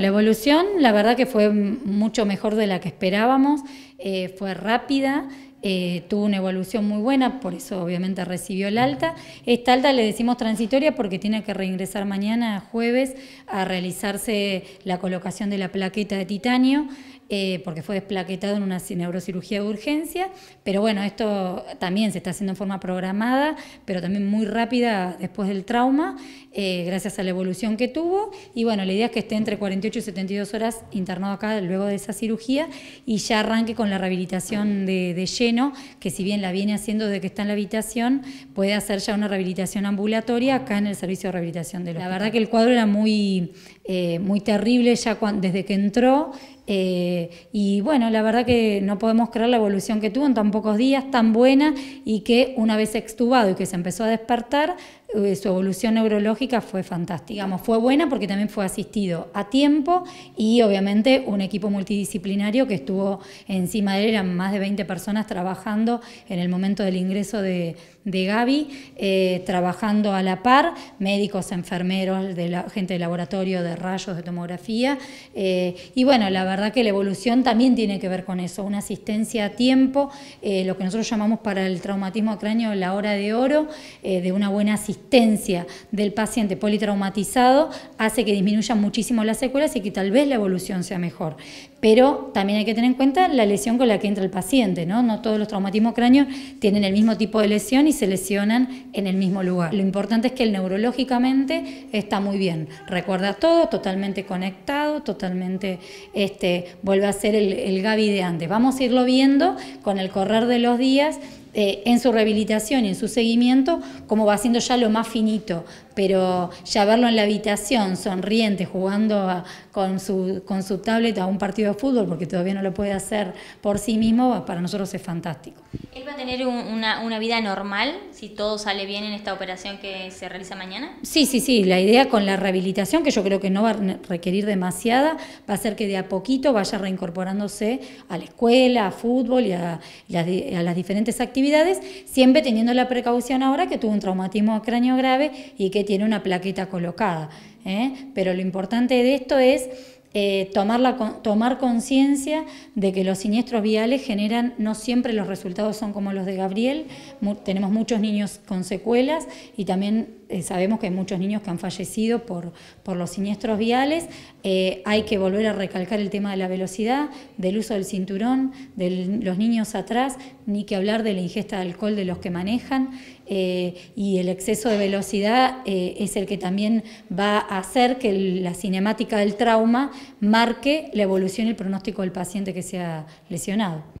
La evolución, la verdad que fue mucho mejor de la que esperábamos, eh, fue rápida, eh, tuvo una evolución muy buena, por eso obviamente recibió el alta. Esta alta le decimos transitoria porque tiene que reingresar mañana, jueves, a realizarse la colocación de la plaqueta de titanio. Eh, porque fue desplaquetado en una neurocirugía de urgencia, pero bueno, esto también se está haciendo en forma programada, pero también muy rápida después del trauma, eh, gracias a la evolución que tuvo, y bueno, la idea es que esté entre 48 y 72 horas internado acá luego de esa cirugía y ya arranque con la rehabilitación de, lleno, que si bien la viene haciendo desde que está en la habitación, puede hacer ya una rehabilitación ambulatoria acá en el servicio de rehabilitación de los La verdad que el cuadro era muy, eh, muy terrible ya desde que entró, eh, y bueno, la verdad que no podemos creer la evolución que tuvo en tan pocos días, tan buena, y que una vez extubado y que se empezó a despertar, eh, su evolución neurológica fue fantástica. fue buena porque también fue asistido a tiempo y obviamente un equipo multidisciplinario que estuvo encima de él, eran más de 20 personas trabajando en el momento del ingreso de, Gaby, eh, trabajando a la par, médicos, enfermeros, gente de laboratorio, de rayos, de tomografía. Eh, y bueno, la verdad que la evolución también tiene que ver con eso, una asistencia a tiempo, lo que nosotros llamamos para el traumatismo cráneo la hora de oro, de una buena asistencia del paciente politraumatizado hace que disminuyan muchísimo las secuelas y que tal vez la evolución sea mejor. Pero también hay que tener en cuenta la lesión con la que entra el paciente, ¿no? No todos los traumatismos cráneos tienen el mismo tipo de lesión y se lesionan en el mismo lugar. Lo importante es que el neurológicamente está muy bien. Recuerda todo, totalmente conectado, totalmente este, vuelve a ser el, el de antes. Vamos a irlo viendo con el correr de los días eh, en su rehabilitación y en su seguimiento, como va siendo ya lo más finito, pero ya verlo en la habitación, sonriente, jugando con, su, con su tablet a un partido de fútbol, porque todavía no lo puede hacer por sí mismo, para nosotros es fantástico. ¿Él va a tener una, una, vida normal si todo sale bien en esta operación que se realiza mañana? Sí, sí, sí. La idea con la rehabilitación, que yo creo que no va a requerir demasiada, va a ser que de a poquito vaya reincorporándose a la escuela, a fútbol y a, a las diferentes actividades siempre teniendo la precaución ahora que tuvo un traumatismo cráneo grave y que tiene una plaqueta colocada. ¿eh? Pero lo importante de esto es eh, tomar, conciencia de que los siniestros viales generan, no siempre los resultados son como los de Gabriel, tenemos muchos niños con secuelas y también eh, sabemos que hay muchos niños que han fallecido por, los siniestros viales. Eh, hay que volver a recalcar el tema de la velocidad, del uso del cinturón, de los niños atrás, ni que hablar de la ingesta de alcohol de los que manejan. Eh, y el exceso de velocidad es el que también va a hacer que la cinemática del trauma marque la evolución y el pronóstico del paciente que sea lesionado.